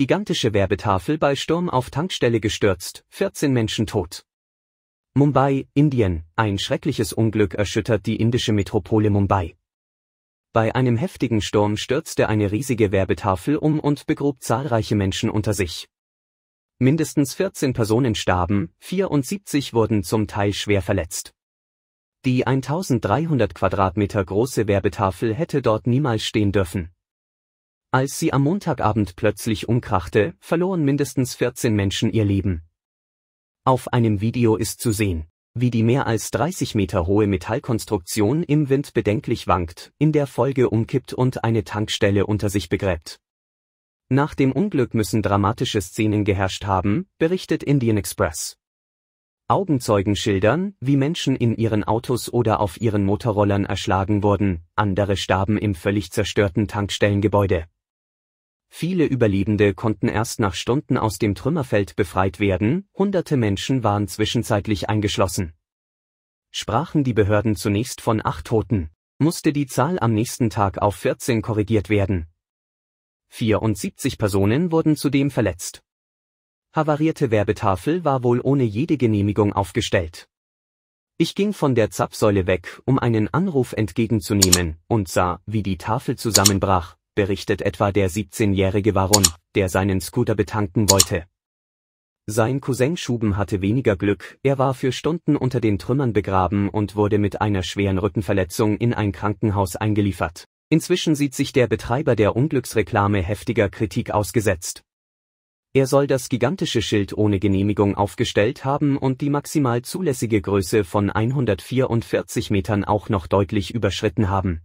Gigantische Werbetafel bei Sturm auf Tankstelle gestürzt, 14 Menschen tot. Mumbai, Indien, ein schreckliches Unglück erschüttert die indische Metropole Mumbai. Bei einem heftigen Sturm stürzte eine riesige Werbetafel um und begrub zahlreiche Menschen unter sich. Mindestens 14 Personen starben, 74 wurden zum Teil schwer verletzt. Die 1300 Quadratmeter große Werbetafel hätte dort niemals stehen dürfen. Als sie am Montagabend plötzlich umkrachte, verloren mindestens 14 Menschen ihr Leben. Auf einem Video ist zu sehen, wie die mehr als 30 Meter hohe Metallkonstruktion im Wind bedenklich wankt, in der Folge umkippt und eine Tankstelle unter sich begräbt. Nach dem Unglück müssen dramatische Szenen geherrscht haben, berichtet Indian Express. Augenzeugen schildern, wie Menschen in ihren Autos oder auf ihren Motorrollern erschlagen wurden, andere starben im völlig zerstörten Tankstellengebäude. Viele Überlebende konnten erst nach Stunden aus dem Trümmerfeld befreit werden, hunderte Menschen waren zwischenzeitlich eingeschlossen. Sprachen die Behörden zunächst von acht Toten, musste die Zahl am nächsten Tag auf 14 korrigiert werden. 74 Personen wurden zudem verletzt. Havarierte Werbetafel war wohl ohne jede Genehmigung aufgestellt. Ich ging von der Zapfsäule weg, um einen Anruf entgegenzunehmen, und sah, wie die Tafel zusammenbrach, berichtet etwa der 17-jährige Baron, der seinen Scooter betanken wollte. Sein Cousin Schuben hatte weniger Glück, er war für Stunden unter den Trümmern begraben und wurde mit einer schweren Rückenverletzung in ein Krankenhaus eingeliefert. Inzwischen sieht sich der Betreiber der Unglücksreklame heftiger Kritik ausgesetzt. Er soll das gigantische Schild ohne Genehmigung aufgestellt haben und die maximal zulässige Größe von 144 Metern auch noch deutlich überschritten haben.